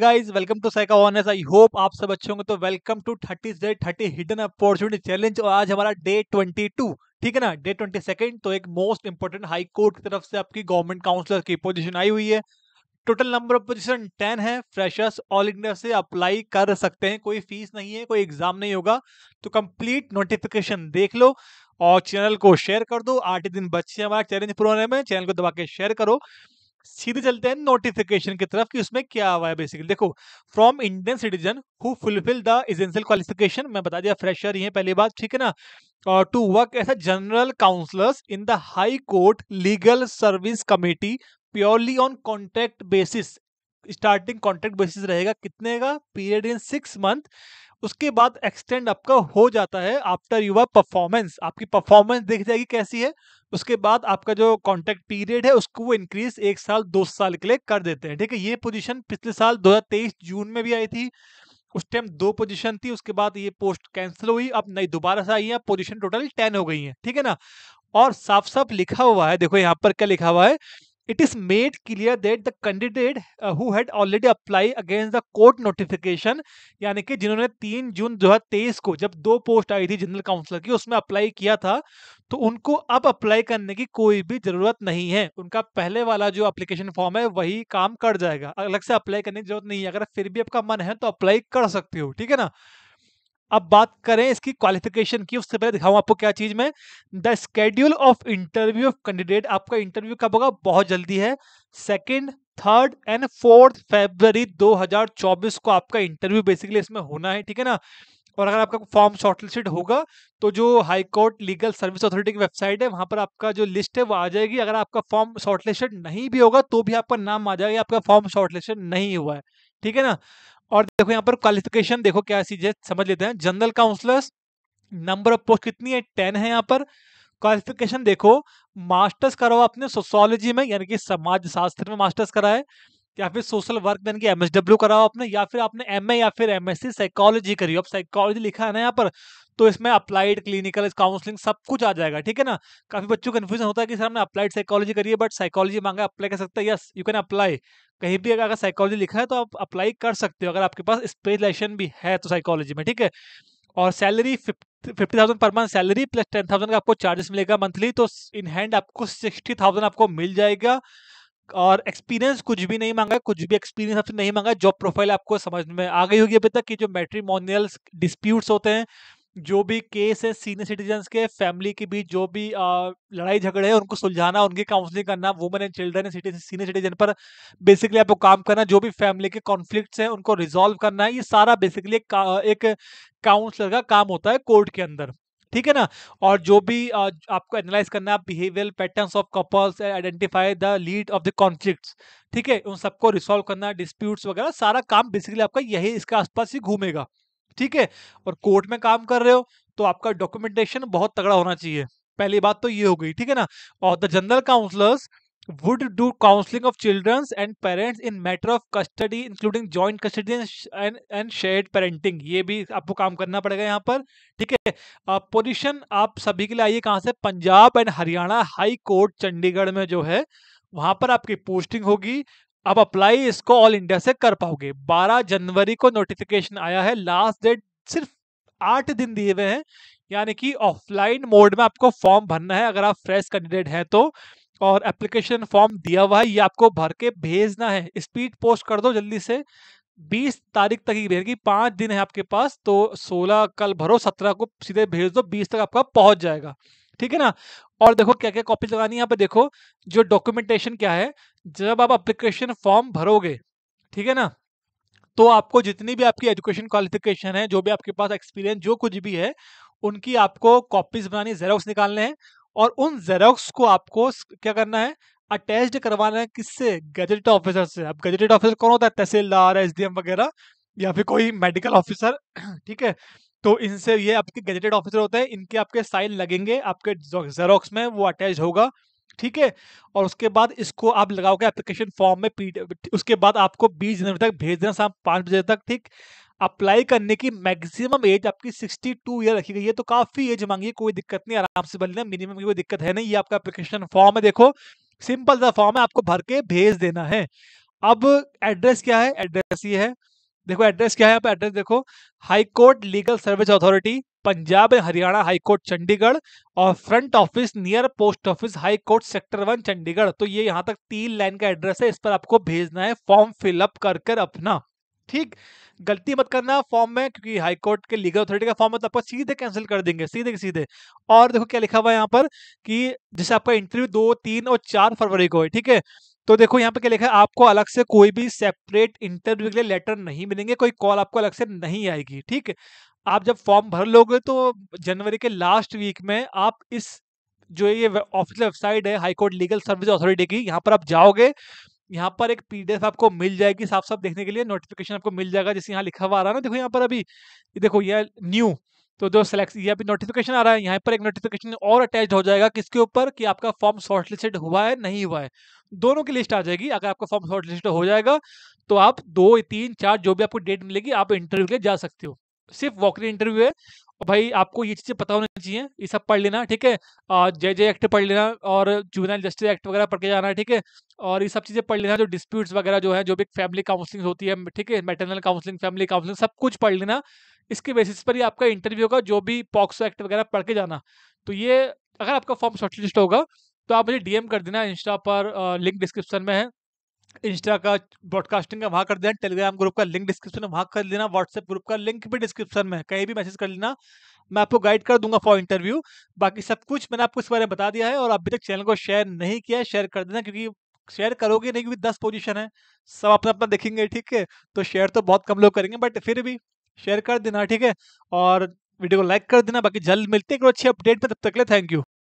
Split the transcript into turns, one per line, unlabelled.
guys welcome to psyche honours I hope आप सब अच्छे होंगे तो welcome to thirty day thirty hidden opportunity challenge और आज हमारा डे ट्वेंटी टू ठीक है ना डे ट्वेंटी सेकेंड तो एक मोस्ट इंपॉर्टेंट हाई कोर्ट की तरफ से आपकी गवर्नमेंट काउंसिलर की पोजीशन आई हुई है total number of position ten है फ्रेशर्स ऑल इंडिया से अप्लाई कर सकते हैं कोई फीस नहीं है कोई एग्जाम नहीं होगा तो कंप्लीट नोटिफिकेशन देख लो और चैनल को शेयर कर दो आठ दिन बच्चे हमारा चैलेंज पूरा होने में चैनल को दबा के शेयर करो सीधे चलते हैं नोटिफिकेशन की तरफ कि उसमें क्या हुआ है बेसिकली देखो from Indian citizen who fulfil the essential qualification मैं बता दिया फ्रेशर ही है पहली बात ठीक है ना और to work as a general counsellors in the high court legal service committee purely on contract basis starting contract basis रहेगा कितने का पीरियड इन सिक्स मंथ उसके बाद एक्सटेंड आपका हो जाता है आफ्टर यूर परफॉर्मेंस आपकी परफॉर्मेंस देख जाएगी कैसी है उसके बाद आपका जो कॉन्ट्रैक्ट पीरियड है उसको वो इंक्रीज एक साल दो साल के लिए कर देते हैं ठीक है ये पोजीशन पिछले साल 2023 जून में भी आई थी उस टाइम दो पोजीशन थी उसके बाद ये पोस्ट कैंसिल हुई अब नई दोबारा से आई है पोजिशन टोटल टेन हो गई है ठीक है ना और साफ साफ लिखा हुआ है देखो यहाँ पर क्या लिखा हुआ है it is made clear that the candidate uh, who had already applied against the court यानी कि जिन्होंने 3 जून 2023 को जब दो पोस्ट आई थी जनरल काउंसलर की उसमें अप्लाई किया था तो उनको अब अप्लाई करने की कोई भी जरूरत नहीं है उनका पहले वाला जो अप्लीकेशन फॉर्म है वही काम कर जाएगा अलग से अप्लाई करने की जरूरत नहीं है अगर फिर भी आपका मन है तो अप्लाई कर सकते हो ठीक है ना अब बात करें इसकी क्वालिफिकेशन की उससे पहले दिखाऊं आपको क्या चीज में the schedule of interview of candidate आपका इंटरव्यू कब होगा बहुत जल्दी है second third and fourth February 2024 को आपका इंटरव्यू बेसिकली इसमें होना है ठीक है ना और अगर आपका फॉर्म शॉर्टलिस्टेड होगा तो जो high court legal service authority की वेबसाइट है वहां पर आपका जो लिस्ट है वो आ जाएगी अगर आपका फॉर्म शॉर्टलिस्टेड नहीं भी होगा तो भी आपका नाम आ जाएगा आपका फॉर्म शॉर्टलिस्टेड नहीं हुआ है ठीक है ना और देखो यहाँ पर क्वालिफिकेशन देखो क्या चीज है समझ लेते हैं general counsellors number of post कितनी है टेन है यहाँ पर क्वालिफिकेशन देखो मास्टर्स करो अपने आपने सोशोलॉजी में यानी कि समाज शास्त्र में मास्टर्स करा है या फिर सोशल वर्क मैन की एमएसडब्ल्यू कराओ आपने या फिर आपने एम ए या फिर एम एस सी साइकोलॉजी करी हो अब साइकोलॉजी लिखा है ना यहाँ पर तो इसमें अप्लाइड क्लिनिकल काउंसलिंग सब कुछ आ जाएगा ठीक है ना काफी बच्चों को कन्फ्यूजन होता है कि सर हमने अप्लाइड साइकोलॉजी करी है बट साइकोलॉजी मांगा अप्लाई कर सकते हैं यस यू कैन अप्लाई कहीं भी अगर साइकोलॉजी लिखा है तो आप अप्लाई कर सकते हो अगर आपके पास स्पेशलाइजेशन भी है तो साइकोलॉजी में ठीक है और salary fifty thousand per month salary plus ten thousand का आपको चार्जेस मिलेगा मंथली तो इन हैंड आपको सिक्सटी थाउजेंड आपको मिल जाएगा और एक्सपीरियंस कुछ भी नहीं मांगा कुछ भी एक्सपीरियंस आपसे नहीं मांगा जॉब प्रोफाइल आपको समझ में आ गई होगी अभी तक कि जो मैट्रीमोनियल डिस्प्यूट्स होते हैं जो भी केस है सीनियर सिटीजन के फैमिली के बीच जो भी आ, लड़ाई झगड़े हैं उनको सुलझाना उनकी काउंसलिंग करना women and children senior citizen पर बेसिकली आपको काम करना जो भी फैमिली के कॉन्फ्लिक्ट हैं उनको रिजोल्व करना है ये सारा बेसिकली एक काउंसलर का काम होता है कोर्ट के अंदर ठीक है ना और जो भी आपको एनालाइज करना है behaviour patterns of couples identify the lead of the conflicts ठीक है उन सबको रिसॉल्व करना डिस्प्यूट्स वगैरह सारा काम बेसिकली आपका यही इसके आसपास ही घूमेगा ठीक है और कोर्ट में काम कर रहे हो तो आपका डॉक्यूमेंटेशन बहुत तगड़ा होना चाहिए पहली बात तो ये हो गई ठीक है ना और the general counsellors would do counseling of children and parents in matter of custody including joint custody and and shared parenting ये भी आपको काम करना पड़ेगा यहाँ पर ठीक है पोजिशन आप सभी के लिए आइए कहाँ से Punjab and Haryana high court Chandigarh में जो है वहां पर आपकी पोस्टिंग होगी आप अप्लाई इसको ऑल इंडिया से कर पाओगे 12 जनवरी को नोटिफिकेशन आया है लास्ट डेट सिर्फ आठ दिन दिए हुए हैं यानी कि ऑफलाइन मोड में आपको फॉर्म भरना है अगर आप फ्रेश कैंडिडेट हैं तो और एप्लीकेशन फॉर्म दिया हुआ है ये आपको भर के भेजना है स्पीड पोस्ट कर दो जल्दी से 20 तारीख तक ही भेजेगी पाँच दिन है आपके पास तो 16 कल भरो 17 को सीधे भेज दो 20 तक आपका पहुंच जाएगा ठीक है ना और देखो क्या क्या कॉपी लगानी है यहाँ पे देखो जो डॉक्यूमेंटेशन क्या है जब आप एप्लीकेशन फॉर्म भरोगे ठीक है ना तो आपको जितनी भी आपकी एजुकेशन क्वालिफिकेशन है जो भी आपके पास एक्सपीरियंस जो कुछ भी है उनकी आपको कॉपीज बनानी जेरोक्स निकालने हैं और उन जेरोक्स को आपको क्या करना है अटैच्ड करवाना है किससे गजेटेड ऑफिसर से अब गजेटेड ऑफिसर कौन होता है तहसीलदार एस डी वगैरह या फिर कोई मेडिकल ऑफिसर ठीक है तो इनसे ये आपके गजेटेड ऑफिसर होते हैं इनके आपके साइन लगेंगे आपके जेरोक्स में वो अटैच होगा ठीक है और उसके बाद इसको आप लगाओगे एप्लीकेशन फॉर्म में पी उसके बाद आपको बीस जनवरी तक भेज देना शाम पाँच बजे तक ठीक अप्लाई करने की मैक्सिमम एज आपकी 62 ईयर रखी गई है तो काफी एज मांगी कोई दिक्कत नहीं आराम से भर मिनिमम की कोई दिक्कत है नहीं ये आपका एप्लीकेशन फॉर्म है देखो सिंपल सा फॉर्म है आपको भर के भेज देना है अब एड्रेस क्या है एड्रेस ये है देखो एड्रेस क्या है आप एड्रेस देखो high court legal service authority Punjab and Haryana high court Chandigarh और front office near post office high court sector one Chandigarh तो ये यहाँ तक तीन लाइन का एड्रेस है इस पर आपको भेजना है फॉर्म फिलअप कर कर अपना ठीक गलती मत करना फॉर्म में क्योंकि हाई कोर्ट के लीगल अथॉरिटी का फॉर्म है तो आपको सीधे कैंसिल कर देंगे सीधे के सीधे और देखो क्या लिखा हुआ है यहाँ पर कि जैसे आपका इंटरव्यू दो तीन और चार फरवरी को है ठीक है तो देखो यहाँ पे क्या लिखा है आपको अलग से कोई भी सेपरेट इंटरव्यू के लिए लेटर नहीं मिलेंगे कोई कॉल आपको अलग से नहीं आएगी ठीक है आप जब फॉर्म भर लोगे तो जनवरी के लास्ट वीक में आप इस जो ये ऑफिशियल वेबसाइट है हाईकोर्ट लीगल सर्विस अथॉरिटी की यहाँ पर आप जाओगे यहाँ पर एक पीडीएफ आपको मिल जाएगी साफ साफ देखने के लिए नोटिफिकेशन आपको मिल जाएगा जैसे यहाँ लिखा हुआ आ रहा है ना देखो यहाँ पर अभी देखो यह न्यू तो जो सिलेक्ट यहाँ पे नोटिफिकेशन आ रहा है यहाँ पर एक नोटिफिकेशन और अटैच हो जाएगा किसके ऊपर कि आपका फॉर्म शॉर्टलिस्टेड हुआ है नहीं हुआ है दोनों की लिस्ट आ जाएगी अगर आपका फॉर्म शॉर्टलिस्टेड हो जाएगा तो आप दो तीन चार जो भी आपको डेट मिलेगी आप इंटरव्यू के लिए जा सकते हो सिर्फ वॉकरी इंटरव्यू है और भाई आपको ये चीज़ें पता होनी चाहिए ये सब पढ़ लेना ठीक है जय जय एक्ट पढ़ लेना और जुवेनाइल जस्टिस एक्ट वगैरह पढ़ के जाना ठीक है और ये सब चीज़ें पढ़ लेना जो डिस्प्यूट्स वगैरह जो है जो भी फैमिली काउंसलिंग होती है ठीक है मेटरनल काउंसलिंग फैमिली काउंसलिंग सब कुछ पढ़ लेना इसके बेसिस पर ही आपका इंटरव्यू होगा जो भी पॉक्सो एक्ट वगैरह पढ़ के जाना तो ये अगर आपका फॉर्म शॉर्टलिस्ट होगा तो आप मुझे डीएम कर देना इंस्टा पर लिंक डिस्क्रिप्शन में है इंस्टा का ब्रॉडकास्टिंग का वहाँ कर देना टेलीग्राम ग्रुप का लिंक डिस्क्रिप्शन में वहाँ कर लेना व्हाट्सएप ग्रुप का लिंक भी डिस्क्रिप्शन में कहीं भी मैसेज कर लेना मैं आपको गाइड कर दूंगा फॉर इंटरव्यू बाकी सब कुछ मैंने आपको इस बारे में बता दिया है और अभी तक चैनल को शेयर नहीं किया है शेयर कर देना क्योंकि शेयर करोगे नहीं क्योंकि दस पोजिशन है सब अपना अपना देखेंगे ठीक है तो शेयर तो बहुत कम लोग करेंगे बट फिर भी शेयर कर देना ठीक है और वीडियो को लाइक कर देना बाकी जल्द मिलते हैं एक अच्छी अपडेट में तब तक ले थैंक यू